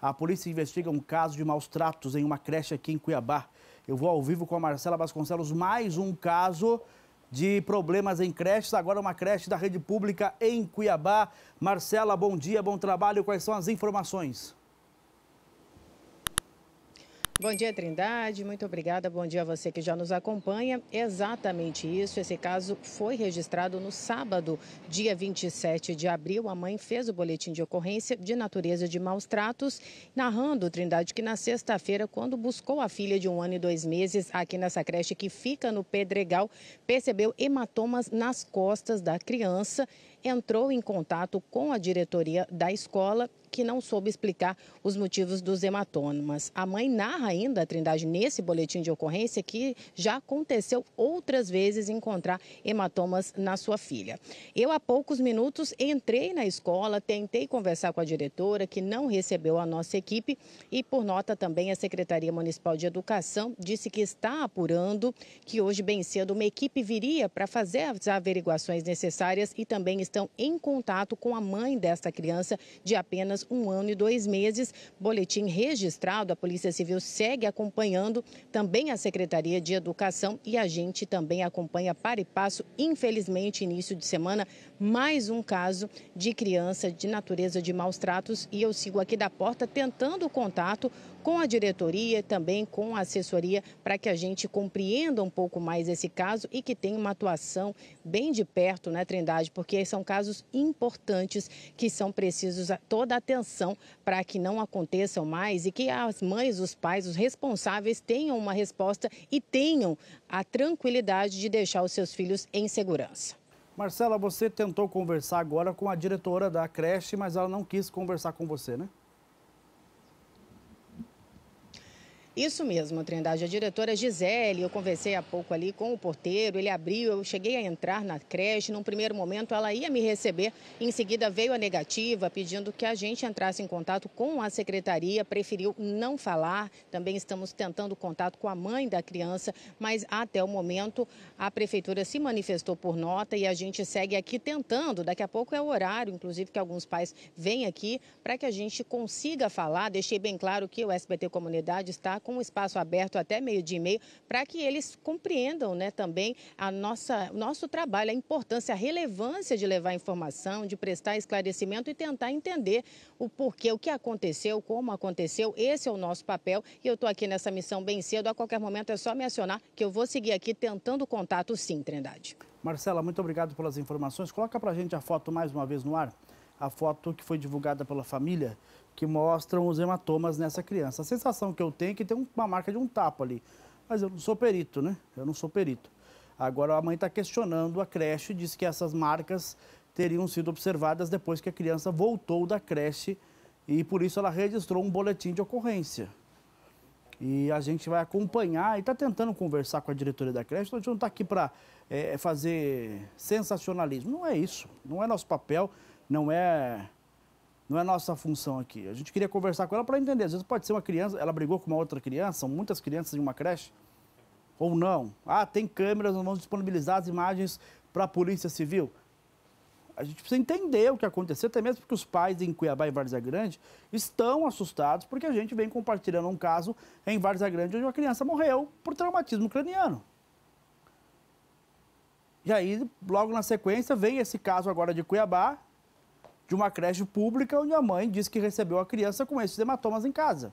A polícia investiga um caso de maus tratos em uma creche aqui em Cuiabá. Eu vou ao vivo com a Marcela Vasconcelos, mais um caso de problemas em creches, agora uma creche da rede pública em Cuiabá. Marcela, bom dia, bom trabalho. Quais são as informações? Bom dia, Trindade. Muito obrigada. Bom dia a você que já nos acompanha. Exatamente isso. Esse caso foi registrado no sábado, dia 27 de abril. A mãe fez o boletim de ocorrência de natureza de maus tratos, narrando, Trindade, que na sexta-feira, quando buscou a filha de um ano e dois meses aqui nessa creche que fica no Pedregal, percebeu hematomas nas costas da criança entrou em contato com a diretoria da escola que não soube explicar os motivos dos hematomas. A mãe narra ainda, a Trindade, nesse boletim de ocorrência, que já aconteceu outras vezes encontrar hematomas na sua filha. Eu, há poucos minutos, entrei na escola, tentei conversar com a diretora, que não recebeu a nossa equipe, e por nota também a Secretaria Municipal de Educação disse que está apurando que hoje, bem cedo, uma equipe viria para fazer as averiguações necessárias e também estão em contato com a mãe desta criança de apenas um ano e dois meses. Boletim registrado, a Polícia Civil segue acompanhando também a Secretaria de Educação e a gente também acompanha para e passo, infelizmente, início de semana, mais um caso de criança de natureza de maus tratos e eu sigo aqui da porta tentando contato com a diretoria, também com a assessoria, para que a gente compreenda um pouco mais esse caso e que tenha uma atuação bem de perto, né, Trindade? Porque são casos importantes que são precisos toda atenção para que não aconteçam mais e que as mães, os pais, os responsáveis tenham uma resposta e tenham a tranquilidade de deixar os seus filhos em segurança. Marcela, você tentou conversar agora com a diretora da creche, mas ela não quis conversar com você, né? Isso mesmo, Trindade. A diretora Gisele, eu conversei há pouco ali com o porteiro, ele abriu, eu cheguei a entrar na creche. Num primeiro momento, ela ia me receber, em seguida veio a negativa, pedindo que a gente entrasse em contato com a secretaria, preferiu não falar. Também estamos tentando contato com a mãe da criança, mas até o momento a prefeitura se manifestou por nota e a gente segue aqui tentando. Daqui a pouco é o horário, inclusive, que alguns pais vêm aqui para que a gente consiga falar. Deixei bem claro que o SBT Comunidade está com o espaço aberto até meio dia e meio, para que eles compreendam né, também a nossa, nosso trabalho, a importância, a relevância de levar informação, de prestar esclarecimento e tentar entender o porquê, o que aconteceu, como aconteceu. Esse é o nosso papel e eu estou aqui nessa missão bem cedo. A qualquer momento é só me acionar que eu vou seguir aqui tentando contato sim, Trindade. Marcela, muito obrigado pelas informações. Coloca para a gente a foto mais uma vez no ar, a foto que foi divulgada pela família que mostram os hematomas nessa criança. A sensação que eu tenho é que tem uma marca de um tapa ali. Mas eu não sou perito, né? Eu não sou perito. Agora a mãe está questionando a creche, diz que essas marcas teriam sido observadas depois que a criança voltou da creche e por isso ela registrou um boletim de ocorrência. E a gente vai acompanhar e está tentando conversar com a diretoria da creche. Então a gente não está aqui para é, eh, fazer sensacionalismo. Não é isso. Não é nosso papel, não é não é nossa função aqui. A gente queria conversar com ela para entender. Às vezes pode ser uma criança, ela brigou com uma outra criança, são muitas crianças em uma creche, ou não. Ah, tem câmeras, nós vamos disponibilizar as imagens para a Polícia Civil. A gente precisa entender o que aconteceu, até mesmo porque os pais em Cuiabá e Várzea Grande estão assustados, porque a gente vem compartilhando um caso em Várzea Grande onde uma criança morreu por traumatismo ucraniano. E aí, logo na sequência, vem esse caso agora de Cuiabá, de uma creche pública onde a mãe disse que recebeu a criança com esses hematomas em casa.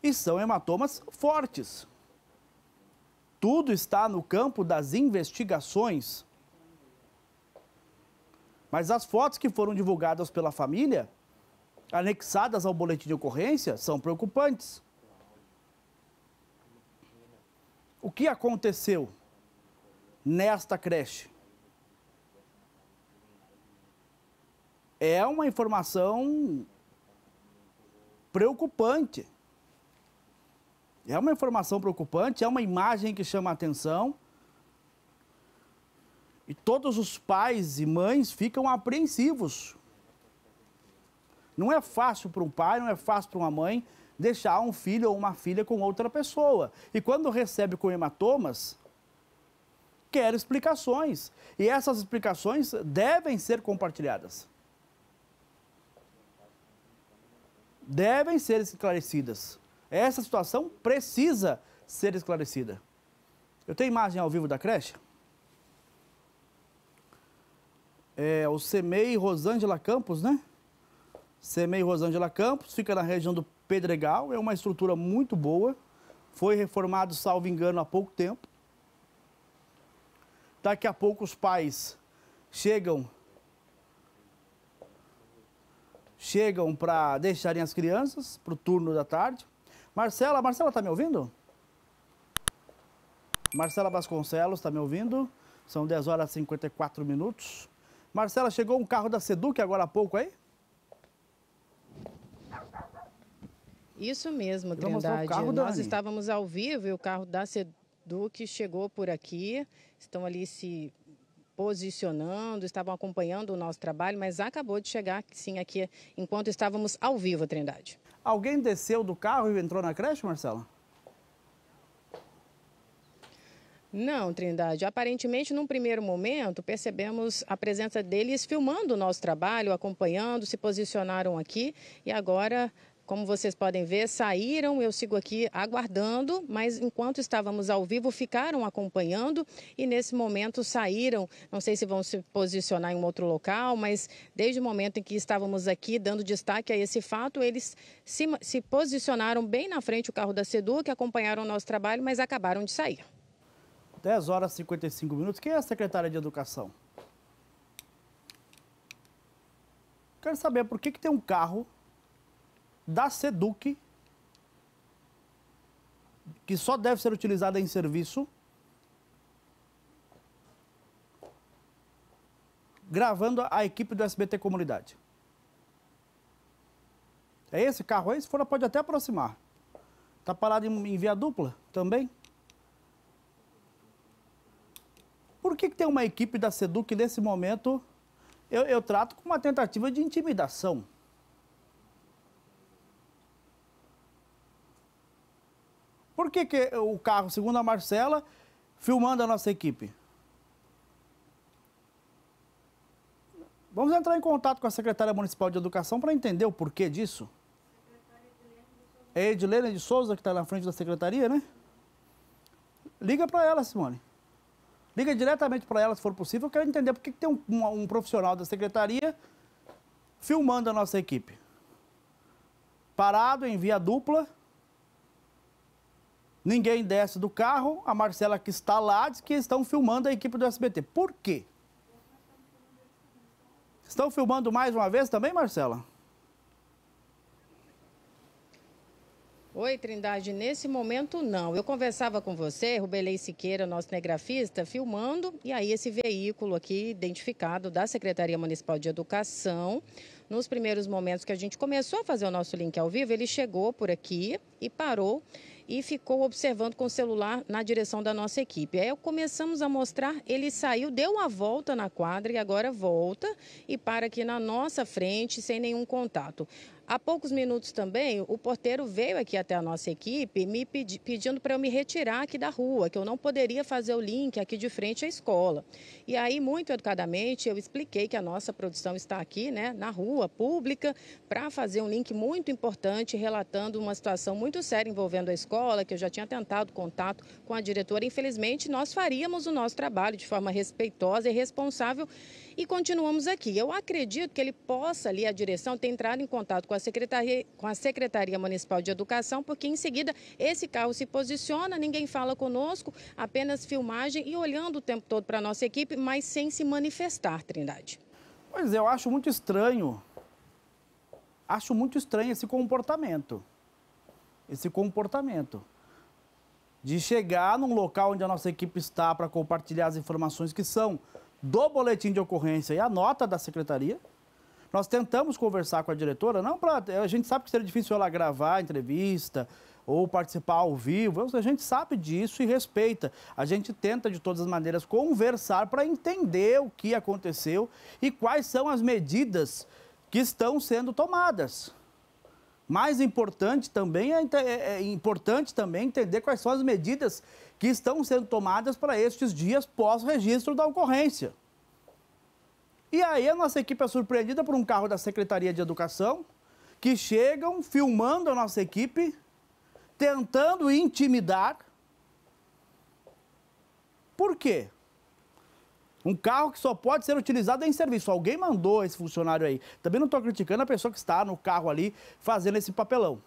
E são hematomas fortes. Tudo está no campo das investigações. Mas as fotos que foram divulgadas pela família, anexadas ao boletim de ocorrência, são preocupantes. O que aconteceu nesta creche? é uma informação preocupante. É uma informação preocupante, é uma imagem que chama a atenção. E todos os pais e mães ficam apreensivos. Não é fácil para um pai, não é fácil para uma mãe deixar um filho ou uma filha com outra pessoa. E quando recebe com hematomas, quer explicações. E essas explicações devem ser compartilhadas. devem ser esclarecidas. Essa situação precisa ser esclarecida. Eu tenho imagem ao vivo da creche? É o CEMEI Rosângela Campos, né? CEMEI Rosângela Campos, fica na região do Pedregal, é uma estrutura muito boa. Foi reformado, salvo engano, há pouco tempo. Daqui a pouco os pais chegam chegam para deixarem as crianças para o turno da tarde. Marcela, Marcela está me ouvindo? Marcela Vasconcelos está me ouvindo? São 10 horas e 54 minutos. Marcela, chegou um carro da Seduc agora há pouco aí? Isso mesmo, Trindade. Nós Dani. estávamos ao vivo e o carro da Seduc chegou por aqui. Estão ali se posicionando, estavam acompanhando o nosso trabalho, mas acabou de chegar, sim, aqui enquanto estávamos ao vivo, Trindade. Alguém desceu do carro e entrou na creche, Marcela? Não, Trindade. Aparentemente, num primeiro momento, percebemos a presença deles filmando o nosso trabalho, acompanhando, se posicionaram aqui e agora como vocês podem ver, saíram, eu sigo aqui aguardando, mas enquanto estávamos ao vivo, ficaram acompanhando e nesse momento saíram. Não sei se vão se posicionar em um outro local, mas desde o momento em que estávamos aqui dando destaque a esse fato, eles se, se posicionaram bem na frente o carro da SEDU, que acompanharam o nosso trabalho, mas acabaram de sair. 10 horas e 55 minutos. Quem é a secretária de Educação? Quero saber por que, que tem um carro da SEDUC, que só deve ser utilizada em serviço, gravando a equipe do SBT Comunidade. É esse carro aí? Se for, pode até aproximar. Tá parado em, em via dupla também? Por que, que tem uma equipe da SEDUC nesse momento? Eu, eu trato com uma tentativa de intimidação. que, que o carro, segundo a Marcela, filmando a nossa equipe? Vamos entrar em contato com a secretária municipal de educação para entender o porquê disso. É Edilene de Souza que está na frente da secretaria, né? Liga para ela, Simone. Liga diretamente para ela, se for possível. Eu quero entender por que tem um, um, um, profissional da secretaria filmando a nossa equipe. Parado em via dupla, Ninguém desce do carro, a Marcela que está lá diz que estão filmando a equipe do SBT. Por quê? Estão filmando mais uma vez também, Marcela? Oi, Trindade. Nesse momento, não. Eu conversava com você, Rubelei Siqueira, nosso negrafista, filmando, e aí esse veículo aqui, identificado da Secretaria Municipal de Educação, nos primeiros momentos que a gente começou a fazer o nosso link ao vivo, ele chegou por aqui e parou e ficou observando com o celular na direção da nossa equipe. Aí começamos a mostrar, ele saiu, deu uma volta na quadra e agora volta e para aqui na nossa frente sem nenhum contato. Há poucos minutos também, o porteiro veio aqui até a nossa equipe me pedi, pedindo para eu me retirar aqui da rua, que eu não poderia fazer o link aqui de frente à escola. E aí, muito educadamente, eu expliquei que a nossa produção está aqui, né, na rua pública, para fazer um link muito importante relatando uma situação muito séria envolvendo a escola, que eu já tinha tentado contato com a diretora. Infelizmente, nós faríamos o nosso trabalho de forma respeitosa e responsável e continuamos aqui. Eu acredito que ele possa ali, a direção, ter entrado em contato com a Secretaria, com a Secretaria Municipal de Educação, porque em seguida esse carro se posiciona, ninguém fala conosco, apenas filmagem e olhando o tempo todo para a nossa equipe, mas sem se manifestar, Trindade. Pois é, eu acho muito estranho. Acho muito estranho esse comportamento. Esse comportamento de chegar num local onde a nossa equipe está para compartilhar as informações que são do boletim de ocorrência e a nota da secretaria. Nós tentamos conversar com a diretora, não para. A gente sabe que seria difícil ela gravar a entrevista ou participar ao vivo. A gente sabe disso e respeita. A gente tenta, de todas as maneiras, conversar para entender o que aconteceu e quais são as medidas que estão sendo tomadas. Mais importante também é, é, é, importante também entender quais são as medidas que estão sendo tomadas para estes dias pós-registro da ocorrência. E aí a nossa equipe é surpreendida por um carro da Secretaria de Educação que chegam filmando a nossa equipe, tentando intimidar. Por quê? Um carro que só pode ser utilizado em serviço. Alguém mandou esse funcionário aí. Também não estou criticando a pessoa que está no carro ali fazendo esse papelão.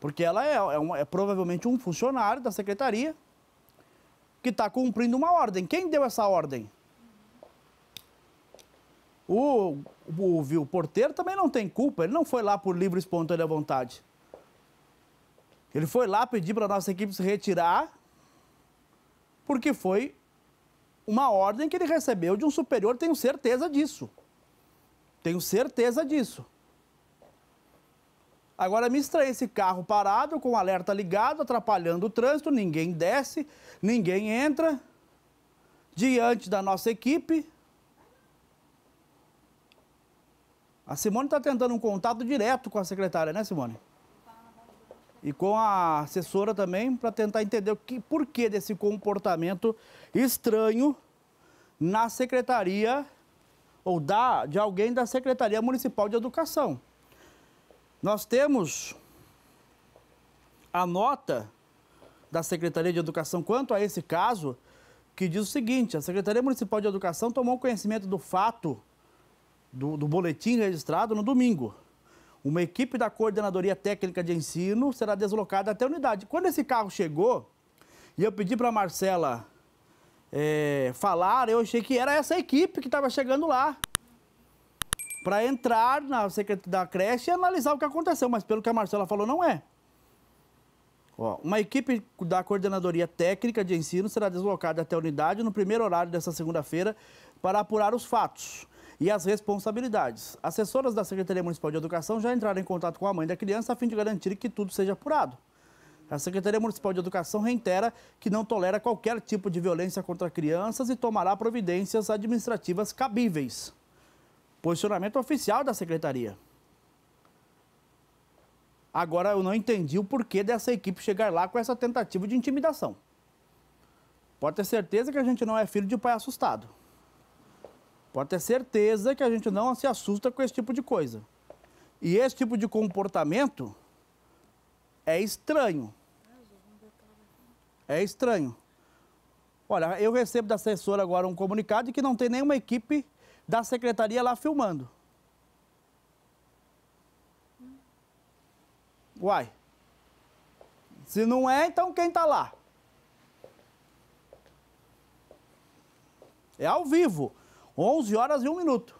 Porque ela é, é, uma, é provavelmente um funcionário da secretaria que está cumprindo uma ordem. Quem deu essa ordem? O, o, o, porteiro também não tem culpa, ele não foi lá por livre e espontânea vontade. Ele foi lá pedir para a nossa equipe se retirar, porque foi uma ordem que ele recebeu de um superior, tenho certeza disso. Tenho certeza disso. Agora me estranha esse carro parado, com o alerta ligado, atrapalhando o trânsito, ninguém desce, ninguém entra. Diante da nossa equipe. A Simone está tentando um contato direto com a secretária, né, Simone? e com a assessora também para tentar entender o que, porquê desse comportamento estranho na secretaria ou da, de alguém da Secretaria Municipal de Educação. Nós temos a nota da Secretaria de Educação quanto a esse caso, que diz o seguinte: a Secretaria Municipal de Educação tomou conhecimento do fato do, do boletim registrado no domingo uma equipe da Coordenadoria Técnica de Ensino será deslocada até a unidade. Quando esse carro chegou, e eu pedi para a Marcela é, falar, eu achei que era essa equipe que estava chegando lá para entrar na da creche e analisar o que aconteceu, mas pelo que a Marcela falou, não é. Ó, uma equipe da Coordenadoria Técnica de Ensino será deslocada até a unidade no primeiro horário desta segunda-feira para apurar os fatos e as responsabilidades. Assessoras da Secretaria Municipal de Educação já entraram em contato com a mãe da criança a fim de garantir que tudo seja apurado. A Secretaria Municipal de Educação reitera que não tolera qualquer tipo de violência contra crianças e tomará providências administrativas cabíveis. Posicionamento oficial da Secretaria. Agora eu não entendi o porquê dessa equipe chegar lá com essa tentativa de intimidação. Pode ter certeza que a gente não é filho de pai assustado. Pode ter certeza que a gente não se assusta com esse tipo de coisa. E esse tipo de comportamento é estranho. É estranho. Olha, eu recebo da assessora agora um comunicado de que não tem nenhuma equipe da secretaria lá filmando. Uai. Se não é, então quem está lá? É ao vivo. 11 horas e 1 minuto.